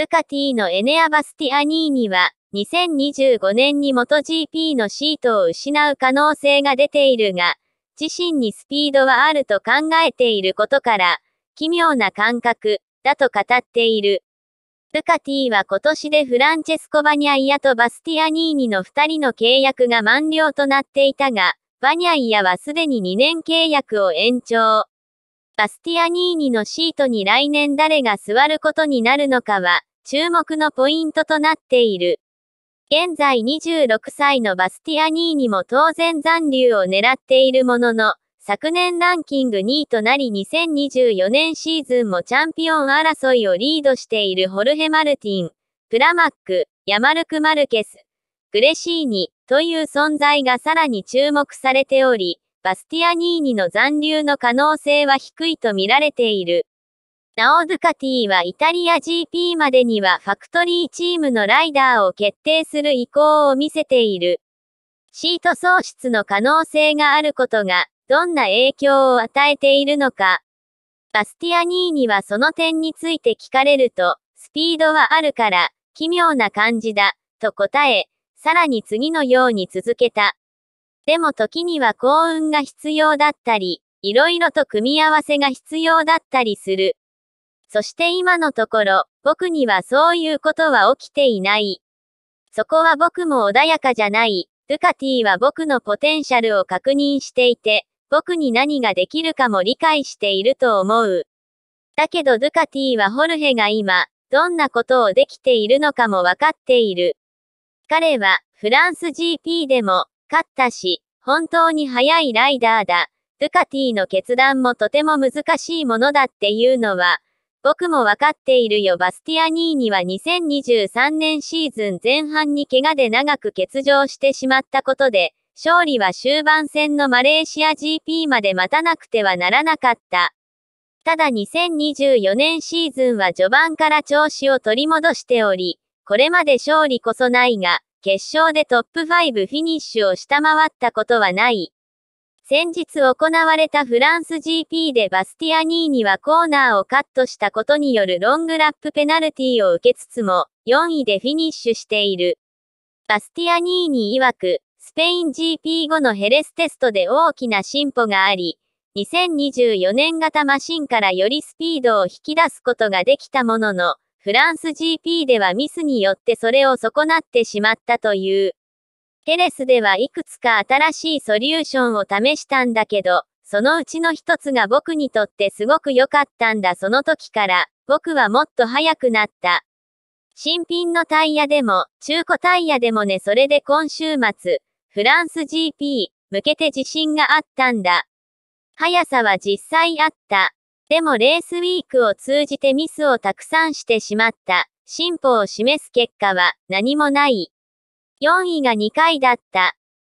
ドゥカティのエネア・バスティアニーニは、2025年に元 GP のシートを失う可能性が出ているが、自身にスピードはあると考えていることから、奇妙な感覚、だと語っている。ドゥカティは今年でフランチェスコ・バニャイアとバスティアニーニの2人の契約が満了となっていたが、バニャイアはすでに2年契約を延長。バスティアニーニのシートに来年誰が座ることになるのかは、注目のポイントとなっている。現在26歳のバスティアニーにも当然残留を狙っているものの、昨年ランキング2位となり2024年シーズンもチャンピオン争いをリードしているホルヘ・マルティン、プラマック、ヤマルク・マルケス、グレシーニという存在がさらに注目されており、バスティアニーニの残留の可能性は低いと見られている。なおズカティはイタリア GP までにはファクトリーチームのライダーを決定する意向を見せている。シート喪失の可能性があることが、どんな影響を与えているのか。バスティアニーにはその点について聞かれると、スピードはあるから、奇妙な感じだ、と答え、さらに次のように続けた。でも時には幸運が必要だったり、いろいろと組み合わせが必要だったりする。そして今のところ、僕にはそういうことは起きていない。そこは僕も穏やかじゃない。ドゥカティは僕のポテンシャルを確認していて、僕に何ができるかも理解していると思う。だけどドゥカティはホルヘが今、どんなことをできているのかもわかっている。彼は、フランス GP でも、勝ったし、本当に速いライダーだ。ドゥカティの決断もとても難しいものだっていうのは、僕もわかっているよ。バスティアニーニは2023年シーズン前半に怪我で長く欠場してしまったことで、勝利は終盤戦のマレーシア GP まで待たなくてはならなかった。ただ2024年シーズンは序盤から調子を取り戻しており、これまで勝利こそないが、決勝でトップ5フィニッシュを下回ったことはない。先日行われたフランス GP でバスティアニーニはコーナーをカットしたことによるロングラップペナルティを受けつつも、4位でフィニッシュしている。バスティアニーニ曰く、スペイン GP 後のヘレステストで大きな進歩があり、2024年型マシンからよりスピードを引き出すことができたものの、フランス GP ではミスによってそれを損なってしまったという。ヘレスではいくつか新しいソリューションを試したんだけど、そのうちの一つが僕にとってすごく良かったんだその時から、僕はもっと速くなった。新品のタイヤでも、中古タイヤでもねそれで今週末、フランス GP、向けて自信があったんだ。速さは実際あった。でもレースウィークを通じてミスをたくさんしてしまった。進歩を示す結果は何もない。4位が2回だった。